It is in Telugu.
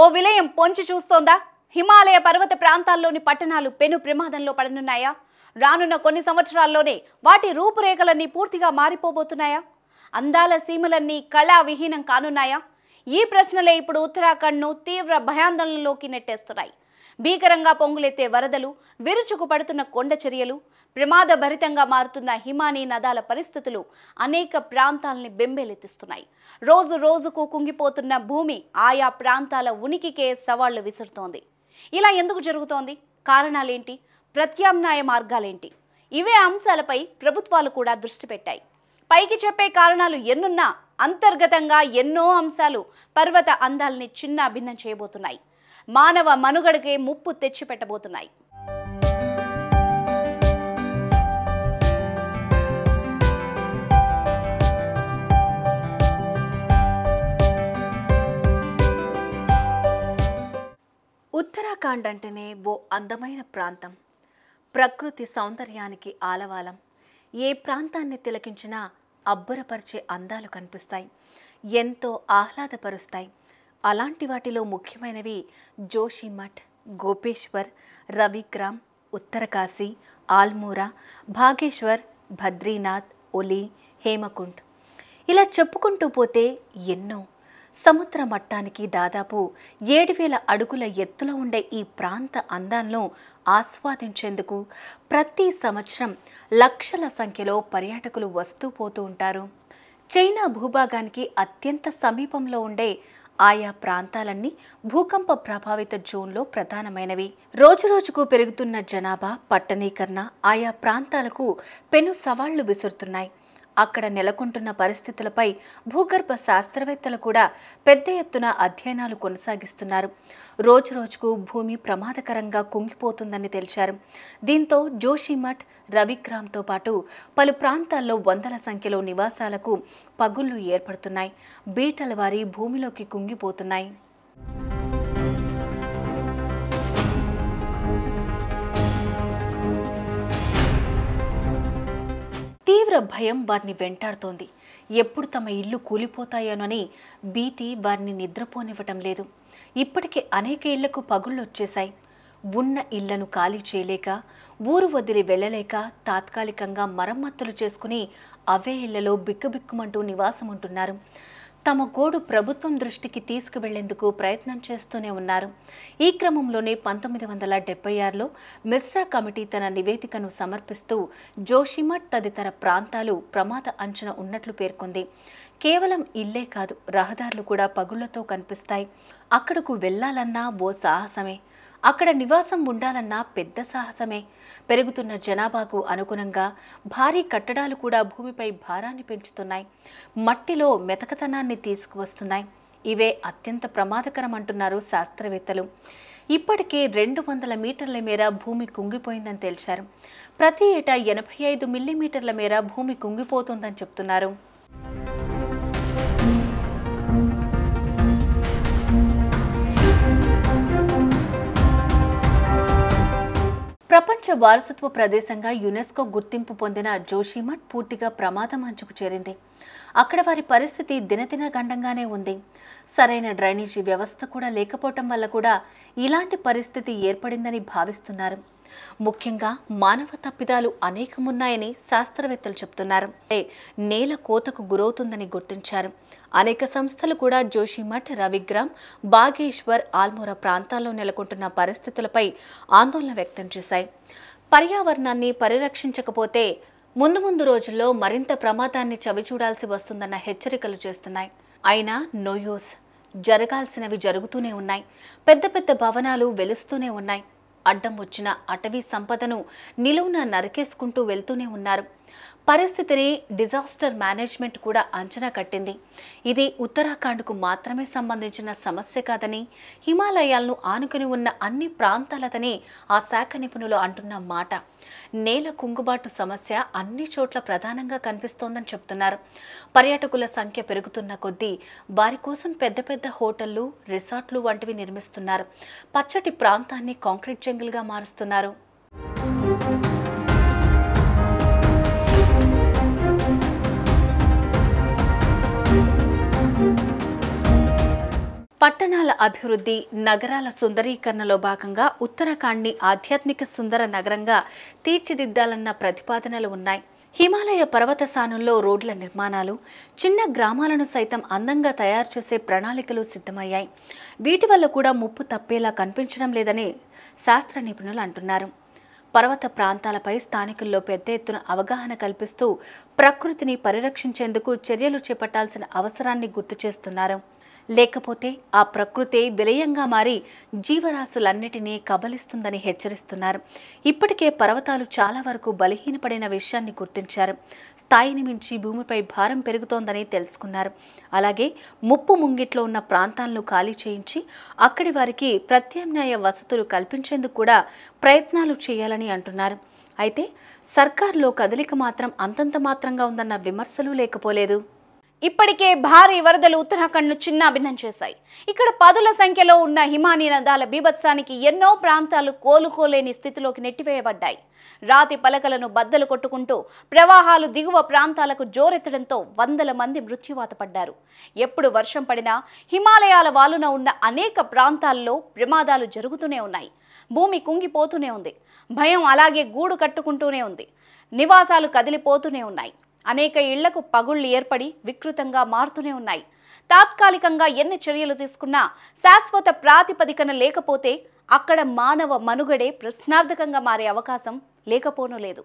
ఓ విలయం పొంచి చూస్తోందా హిమాలయ పర్వత ప్రాంతాల్లోని పట్టణాలు పెను ప్రమాదంలో పడనున్నాయా రానున్న కొన్ని సంవత్సరాల్లోనే వాటి రూపురేఖలన్నీ పూర్తిగా మారిపోబోతున్నాయా అందాల సీమలన్నీ కళావిహీనం కానున్నాయా ఈ ప్రశ్నలే ఇప్పుడు ఉత్తరాఖండ్ను తీవ్ర భయాందోళనలోకి నెట్టేస్తున్నాయి భీకరంగా పొంగులెత్తే వరదలు విరుచుకు పడుతున్న కొండ చర్యలు ప్రమాదభరితంగా మారుతున్న హిమానీ నదాల పరిస్థితులు అనేక ప్రాంతాలని బెంబేలెత్తిస్తున్నాయి రోజు రోజుకు కుంగిపోతున్న భూమి ఆయా ప్రాంతాల ఉనికికే సవాళ్లు విసురుతోంది ఇలా ఎందుకు జరుగుతోంది కారణాలేంటి ప్రత్యామ్నాయ మార్గాలేంటి ఇవే అంశాలపై ప్రభుత్వాలు కూడా దృష్టి పెట్టాయి పైకి చెప్పే కారణాలు ఎన్నున్నా అంతర్గతంగా ఎన్నో అంశాలు పర్వత అందాల్ని చిన్న భిన్నం చేయబోతున్నాయి మానవ మనుగడకే ముప్పు తెచ్చిపెట్టబోతున్నాయి ఉత్తరాఖండ్ అంటేనే ఓ అందమైన ప్రాంతం ప్రకృతి సౌందర్యానికి ఆలవాలం ఏ ప్రాంతాన్ని తిలకించినా అబ్బురపరిచే అందాలు కనిపిస్తాయి ఎంతో ఆహ్లాదపరుస్తాయి అలాంటి వాటిలో ముఖ్యమైనవి జోషిమఠ్ గోపేశ్వర్ రవిగ్రామ్ ఉత్తరకాశీ ఆల్మూరా భాగేశ్వర్ బద్రీనాథ్ ఒలి హేమకుంట్ ఇలా చెప్పుకుంటూ పోతే ఎన్నో సముద్ర మట్టానికి దాదాపు ఏడు వేల అడుగుల ఎత్తులో ఉండే ఈ ప్రాంత అందాలను ఆస్వాదించేందుకు ప్రతి సంవత్సరం లక్షల సంఖ్యలో పర్యాటకులు వస్తూ పోతూ ఉంటారు చైనా భూభాగానికి అత్యంత సమీపంలో ఉండే ఆయా ప్రాంతాలన్నీ భూకంప ప్రభావిత జోన్లో ప్రధానమైనవి రోజురోజుకు పెరుగుతున్న జనాభా పట్టణీకరణ ఆయా ప్రాంతాలకు పెను సవాళ్లు విసురుతున్నాయి అక్కడ నెలకొంటున్న పరిస్థితులపై భూగర్భ శాస్త్రవేత్తలు కూడా పెద్ద ఎత్తున అధ్యయనాలు కొనసాగిస్తున్నారు రోజురోజుకు భూమి ప్రమాదకరంగా కుంగిపోతుందని తెలిచారు దీంతో జోషిమఠ్ రవిక్రామ్తో పాటు పలు ప్రాంతాల్లో వందల సంఖ్యలో నివాసాలకు పగుళ్లు ఏర్పడుతున్నాయి బీటల వారి భూమిలోకి కుంగిపోతున్నాయి తీవ్ర భయం వారిని వెంటాడుతోంది ఎప్పుడు తమ ఇల్లు కూలిపోతాయోనని భీతి వారిని నిద్రపోనివ్వటం లేదు ఇప్పటికే అనేక ఇళ్లకు పగుళ్ళొచ్చేశాయి ఉన్న ఇళ్లను ఖాళీ చేయలేక ఊరు వదిలి వెళ్ళలేక తాత్కాలికంగా మరమ్మతులు చేసుకుని అవే ఇళ్లలో బిక్కుబిక్కుమంటూ నివాసం తమ గోడు ప్రభుత్వం దృష్టికి తీసుకువెళ్లేందుకు ప్రయత్నం చేస్తూనే ఉన్నారు ఈ క్రమంలోనే పంతొమ్మిది వందల డెబ్బై ఆరులో మిశ్రా కమిటీ తన నివేదికను సమర్పిస్తూ జోషిమఠ్ తదితర ప్రాంతాలు ప్రమాద అంచనా ఉన్నట్లు పేర్కొంది కేవలం ఇల్లే కాదు రహదారులు కూడా పగుళ్లతో కనిపిస్తాయి అక్కడకు వెళ్ళాలన్నా ఓ సాహసమే అక్కడ నివాసం ఉండాలన్నా పెద్ద సాహసమే పెరుగుతున్న జనాభాకు అనుగుణంగా భారీ కట్టడాలు కూడా భూమిపై భారాన్ని పెంచుతున్నాయి మట్టిలో మెతకతనాన్ని తీసుకువస్తున్నాయి ఇవే అత్యంత ప్రమాదకరం అంటున్నారు శాస్త్రవేత్తలు ఇప్పటికే రెండు వందల మీటర్ల మేర భూమి కుంగిపోయిందని తేల్చారు ప్రతి ఏటా ఎనభై ఐదు మిల్లీమీటర్ల మేర భూమి కుంగిపోతుందని చెప్తున్నారు ప్రపంచ వారసత్వ ప్రదేశంగా యునెస్కో గుర్తింపు పొందిన జోషిమఠ్ పూర్తిగా ప్రమాదం అంచుకు చేరింది అక్కడ వారి పరిస్థితి దినదిన గండంగానే ఉంది సరైన డ్రైనేజీ వ్యవస్థ కూడా లేకపోవటం వల్ల కూడా ఇలాంటి పరిస్థితి ఏర్పడిందని భావిస్తున్నారు ముఖ్యంగా మానవ తప్పిదాలు అనేకమున్నాయని శాస్త్రవేత్తలు చెబుతున్నారు నేల కోతకు గురవుతుందని గుర్తించారు అనేక సంస్థలు కూడా జోషిమఠ్ రవిగ్రామ్ బాగేశ్వర్ ఆల్మోరా ప్రాంతాల్లో నెలకొంటున్న పరిస్థితులపై ఆందోళన వ్యక్తం చేశాయి పర్యావరణాన్ని పరిరక్షించకపోతే ముందు ముందు రోజుల్లో మరింత ప్రమాదాన్ని చవిచూడాల్సి వస్తుందన్న హెచ్చరికలు చేస్తున్నాయి అయినా నో యూస్ జరగాల్సినవి జరుగుతూనే ఉన్నాయి పెద్ద పెద్ద భవనాలు వెలుస్తూనే ఉన్నాయి అడ్డం వచ్చిన అటవీ సంపదను నిలువున నరికేసుకుంటూ వెళ్తూనే ఉన్నారు పరిస్థితిని డిజాస్టర్ మేనేజ్మెంట్ కూడా అంచనా కట్టింది ఇది ఉత్తరాఖండ్కు మాత్రమే సంబంధించిన సమస్య కాదని హిమాలయాలను ఆనుకుని ఉన్న అన్ని ప్రాంతాలదని ఆ శాఖ నిపుణులు అంటున్న మాట నేల కుంగుబాటు సమస్య అన్ని చోట్ల ప్రధానంగా కనిపిస్తోందని చెప్తున్నారు పర్యాటకుల సంఖ్య పెరుగుతున్న కొద్దీ వారి కోసం పెద్ద పెద్ద హోటళ్లు రిసార్ట్లు వంటివి నిర్మిస్తున్నారు పచ్చటి ప్రాంతాన్ని కాంక్రీట్ జంగిల్గా మారుస్తున్నారు పట్టణాల అభివృద్ధి నగరాల సుందరీకరణలో భాగంగా ఉత్తరాఖండ్ని ఆధ్యాత్మిక సుందర నగరంగా తీర్చిదిద్దాలన్న ప్రతిపాదనలు ఉన్నాయి హిమాలయ పర్వత సానుల్లో రోడ్ల నిర్మాణాలు చిన్న గ్రామాలను సైతం అందంగా తయారు చేసే ప్రణాళికలు సిద్ధమయ్యాయి వీటి వల్ల కూడా ముప్పు తప్పేలా కనిపించడం లేదని శాస్త్ర నిపుణులు అంటున్నారు పర్వత ప్రాంతాలపై స్థానికుల్లో పెద్ద ఎత్తున అవగాహన కల్పిస్తూ ప్రకృతిని పరిరక్షించేందుకు చర్యలు చేపట్టాల్సిన అవసరాన్ని గుర్తు చేస్తున్నారు లేకపోతే ఆ ప్రకృతి విలయంగా మారి జీవరాశులన్నిటినీ కబలిస్తుందని హెచ్చరిస్తున్నారు ఇప్పటికే పర్వతాలు చాలా వరకు బలహీనపడిన విషయాన్ని గుర్తించారు స్థాయిని మించి భూమిపై భారం పెరుగుతోందని తెలుసుకున్నారు అలాగే ముప్పు ముంగిట్లో ఉన్న ప్రాంతాలను ఖాళీ చేయించి అక్కడి వారికి ప్రత్యామ్నాయ వసతులు కల్పించేందుకు కూడా ప్రయత్నాలు చేయాలని అంటున్నారు అయితే సర్కార్లో కదలిక మాత్రం అంతంత మాత్రంగా ఉందన్న విమర్శలు లేకపోలేదు ఇప్పటికే భారీ వరదలు ఉత్తరాఖండ్ను చిన్నాభిన్నం చేశాయి ఇక్కడ పదుల సంఖ్యలో ఉన్న హిమానీ నదాల బీభత్సానికి ఎన్నో ప్రాంతాలు కోలుకోలేని స్థితిలోకి నెట్టివేయబడ్డాయి రాతి పలకలను బద్దలు కొట్టుకుంటూ ప్రవాహాలు దిగువ ప్రాంతాలకు జోరెత్తడంతో వందల మంది మృత్యువాత పడ్డారు ఎప్పుడు వర్షం పడినా హిమాలయాల వాలున ఉన్న అనేక ప్రాంతాల్లో ప్రమాదాలు జరుగుతూనే ఉన్నాయి భూమి కుంగిపోతూనే ఉంది భయం అలాగే గూడు కట్టుకుంటూనే ఉంది నివాసాలు కదిలిపోతూనే ఉన్నాయి అనేక ఇళ్లకు పగుళ్లు ఏర్పడి వికృతంగా మారుతూనే ఉన్నాయి తాత్కాలికంగా ఎన్ని చర్యలు తీసుకున్నా శాశ్వత ప్రాతిపదికన లేకపోతే అక్కడ మానవ మనుగడే ప్రశ్నార్థకంగా మారే అవకాశం లేకపోనూ లేదు